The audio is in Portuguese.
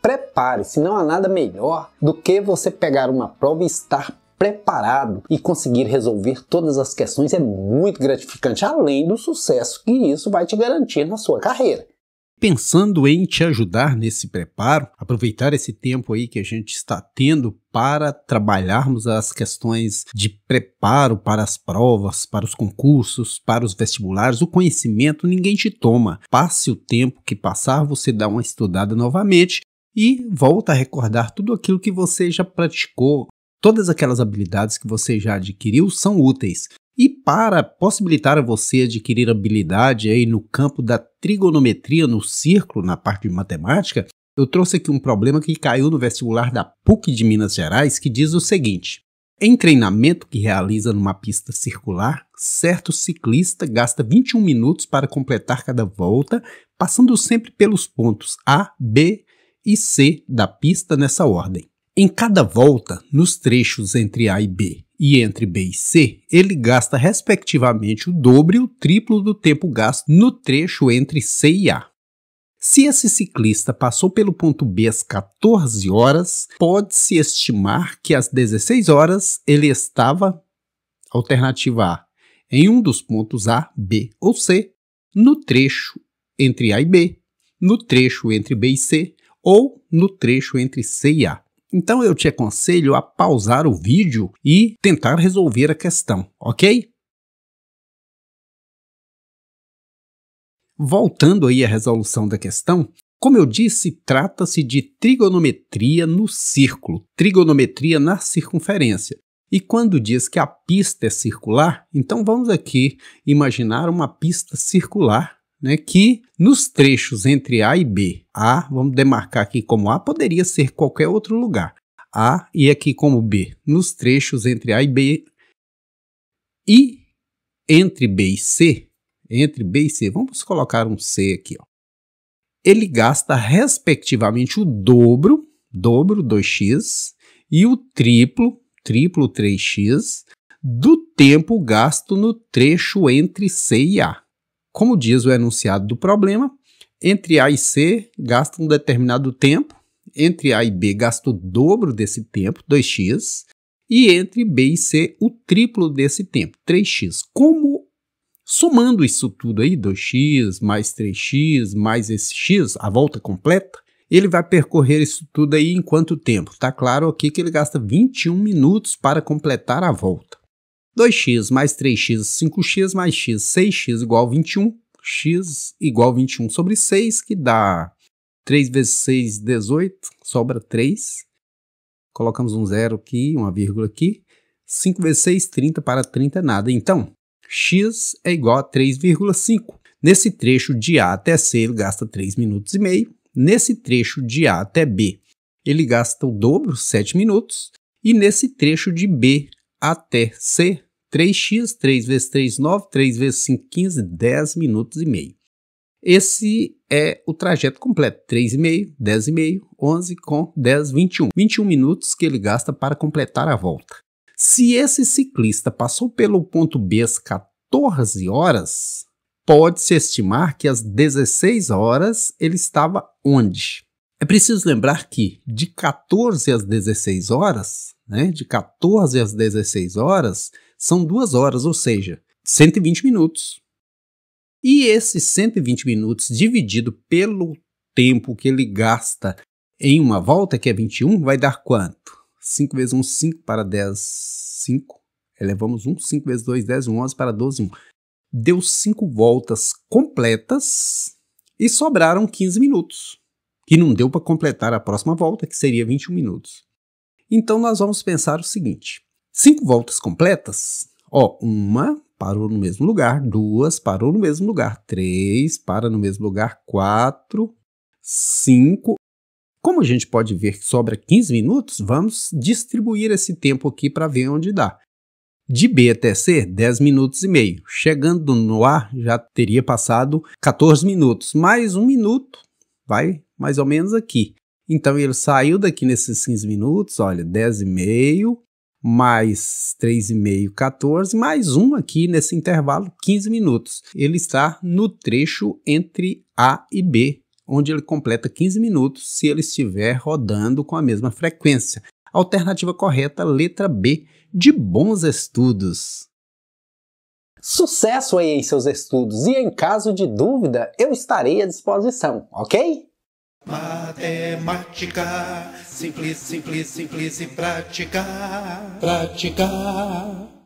prepare-se, não há nada melhor do que você pegar uma prova e estar preparado e conseguir resolver todas as questões é muito gratificante, além do sucesso que isso vai te garantir na sua carreira. Pensando em te ajudar nesse preparo, aproveitar esse tempo aí que a gente está tendo para trabalharmos as questões de preparo para as provas, para os concursos, para os vestibulares, o conhecimento ninguém te toma. Passe o tempo que passar, você dá uma estudada novamente e volta a recordar tudo aquilo que você já praticou. Todas aquelas habilidades que você já adquiriu são úteis. E para possibilitar a você adquirir habilidade aí no campo da trigonometria, no círculo, na parte de matemática, eu trouxe aqui um problema que caiu no vestibular da PUC de Minas Gerais, que diz o seguinte: em treinamento que realiza numa pista circular, certo ciclista gasta 21 minutos para completar cada volta, passando sempre pelos pontos A, B, e C da pista nessa ordem. Em cada volta, nos trechos entre A e B e entre B e C, ele gasta respectivamente o dobro e o triplo do tempo gasto no trecho entre C e A. Se esse ciclista passou pelo ponto B às 14 horas, pode-se estimar que às 16 horas ele estava, alternativa A, em um dos pontos A, B ou C, no trecho entre A e B, no trecho entre B e C ou no trecho entre C e A. Então eu te aconselho a pausar o vídeo e tentar resolver a questão, ok? Voltando aí à resolução da questão, como eu disse, trata-se de trigonometria no círculo, trigonometria na circunferência. E quando diz que a pista é circular, então vamos aqui imaginar uma pista circular né, que nos trechos entre A e B, A, vamos demarcar aqui como A, poderia ser qualquer outro lugar. A e aqui como B, nos trechos entre A e B e entre B e C, entre B e C, vamos colocar um C aqui, ó. Ele gasta respectivamente o dobro, dobro 2x e o triplo, triplo 3x do tempo gasto no trecho entre C e A. Como diz o enunciado do problema, entre A e C gasta um determinado tempo, entre A e B gasta o dobro desse tempo, 2x, e entre B e C o triplo desse tempo, 3x. Como somando isso tudo aí, 2x mais 3x mais esse x, a volta completa, ele vai percorrer isso tudo aí em quanto tempo? Está claro aqui que ele gasta 21 minutos para completar a volta. 2x mais 3x, 5x mais x, 6x igual a 21, x igual a 21 sobre 6, que dá 3 vezes 6, 18, sobra 3. Colocamos um zero aqui, uma vírgula aqui. 5 vezes 6, 30, para 30 é nada. Então, x é igual a 3,5. Nesse trecho de A até C, ele gasta 3 minutos e meio. Nesse trecho de A até B, ele gasta o dobro, 7 minutos. E nesse trecho de B até C, 3x, 3 vezes 3, 9, 3 vezes 5, 15, 10 minutos e meio. Esse é o trajeto completo, 3,5, 10,5, 11 com 10, 21. 21 minutos que ele gasta para completar a volta. Se esse ciclista passou pelo ponto B às 14 horas, pode-se estimar que às 16 horas ele estava onde? É preciso lembrar que de 14 às 16 horas né, de 14 às 16 horas, são duas horas, ou seja, 120 minutos. E esses 120 minutos dividido pelo tempo que ele gasta em uma volta, que é 21, vai dar quanto? 5 vezes 1, 5 para 10, 5. Elevamos 1, 5 vezes 2, 10, 11 para 12, 1. Deu 5 voltas completas e sobraram 15 minutos, que não deu para completar a próxima volta, que seria 21 minutos. Então nós vamos pensar o seguinte: cinco voltas completas. Ó, uma parou no mesmo lugar, duas parou no mesmo lugar, três para no mesmo lugar, quatro, cinco. Como a gente pode ver que sobra 15 minutos, vamos distribuir esse tempo aqui para ver onde dá. De B até C, 10 minutos e meio. Chegando no A, já teria passado 14 minutos. Mais um minuto, vai mais ou menos aqui. Então ele saiu daqui nesses 15 minutos, olha, 10,5 mais 3,5, 14, mais um aqui nesse intervalo, 15 minutos. Ele está no trecho entre A e B, onde ele completa 15 minutos se ele estiver rodando com a mesma frequência. Alternativa correta, letra B, de bons estudos. Sucesso aí em seus estudos e em caso de dúvida, eu estarei à disposição, ok? Matemática, simples, simples, simples e prática. Prática.